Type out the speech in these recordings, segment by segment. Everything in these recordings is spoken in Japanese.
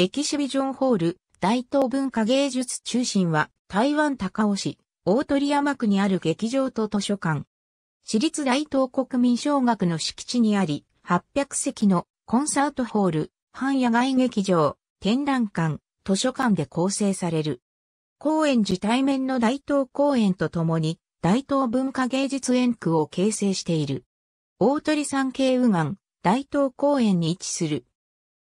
エキシビジョンホール、大東文化芸術中心は、台湾高尾市、大鳥山区にある劇場と図書館。市立大東国民小学の敷地にあり、800席のコンサートホール、半野外劇場、展覧館、図書館で構成される。公園自対面の大東公園とともに、大東文化芸術園区を形成している。大鳥山系右岸、大東公園に位置する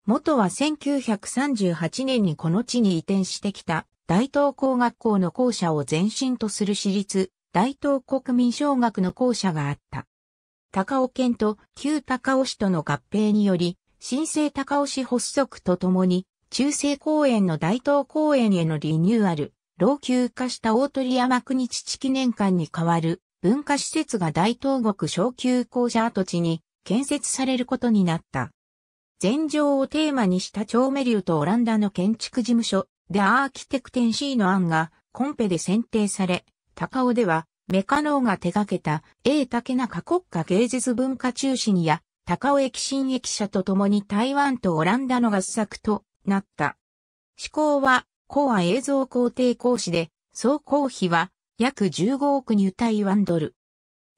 元は1938年にこの地に移転してきた大東工学校の校舎を前身とする私立大東国民小学の校舎があった。高尾県と旧高尾市との合併により、新生高尾市発足とともに、中世公園の大東公園へのリニューアル、老朽化した大鳥山国地記念館に代わる文化施設が大東国小級校舎跡地に建設されることになった。禅城をテーマにした長メューとオランダの建築事務所、でアーキテクテンシーの案がコンペで選定され、高尾ではメカノーが手掛けた A 竹中国家芸術文化中心や高尾駅新駅舎と共に台湾とオランダの合作となった。志向は、コア映像工程講師で、総工費は約15億ニュー台湾ドル。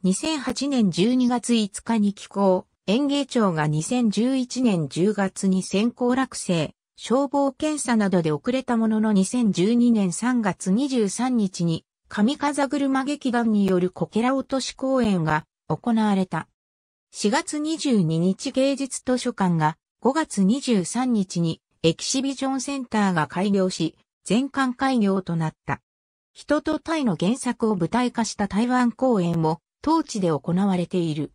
2008年12月5日に寄港。園芸庁が2011年10月に先行落成、消防検査などで遅れたものの2012年3月23日に、神風車劇団によるこけら落とし公演が行われた。4月22日芸術図書館が5月23日にエキシビジョンセンターが開業し、全館開業となった。人とタイの原作を舞台化した台湾公演も当地で行われている。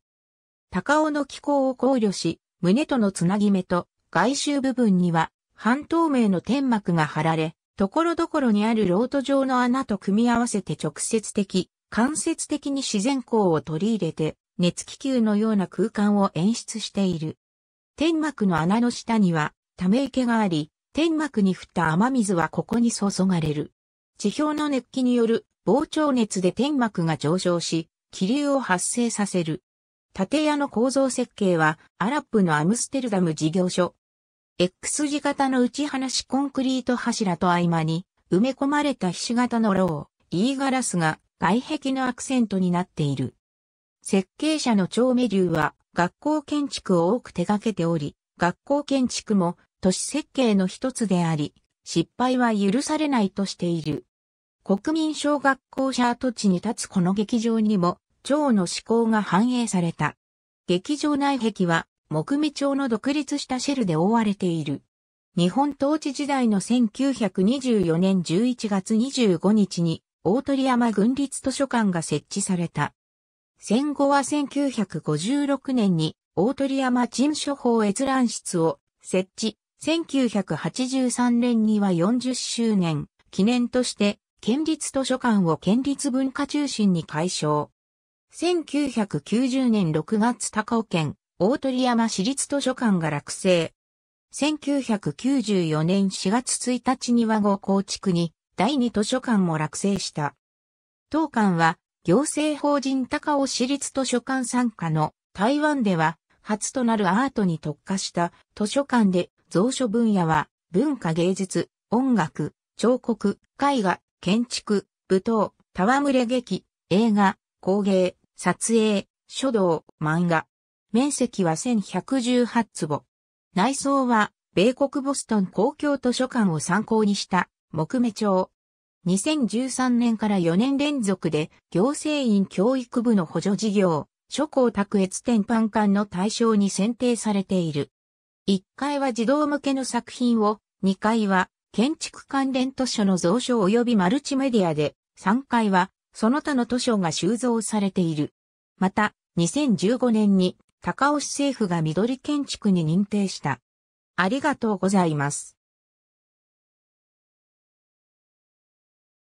高尾の気候を考慮し、胸とのつなぎ目と外周部分には半透明の天幕が張られ、ところどころにあるロート状の穴と組み合わせて直接的、間接的に自然光を取り入れて、熱気球のような空間を演出している。天幕の穴の下には、ため池があり、天幕に降った雨水はここに注がれる。地表の熱気による膨張熱で天幕が上昇し、気流を発生させる。建屋の構造設計は、アラップのアムステルダム事業所。X 字型の打ち放しコンクリート柱と合間に、埋め込まれた菱型形のロー、E ガラスが外壁のアクセントになっている。設計者の超メーは、学校建築を多く手掛けており、学校建築も都市設計の一つであり、失敗は許されないとしている。国民小学校舎跡地に立つこの劇場にも蝶の思考が反映された。劇場内壁は木目調の独立したシェルで覆われている。日本統治時代の1924年11月25日に大鳥山軍立図書館が設置された。戦後は1956年に大鳥山陳書法閲覧室を設置。1983年には40周年記念として県立図書館を県立文化中心に解消。1990年6月高尾県大鳥山市立図書館が落成。1994年4月1日に和合構築に第二図書館も落成した。当館は行政法人高尾市立図書館参加の台湾では初となるアートに特化した図書館で蔵書分野は文化芸術、音楽、彫刻、絵画、建築、舞踏、戯れ劇、映画、工芸、撮影、書道、漫画。面積は1118坪。内装は、米国ボストン公共図書館を参考にした、木目調。2013年から4年連続で、行政院教育部の補助事業、諸校卓越展覧館の対象に選定されている。1階は児童向けの作品を、2階は建築関連図書の蔵書及びマルチメディアで、3階はその他の図書が収蔵されている。また、2015年に高尾市政府が緑建築に認定した。ありがとうございます。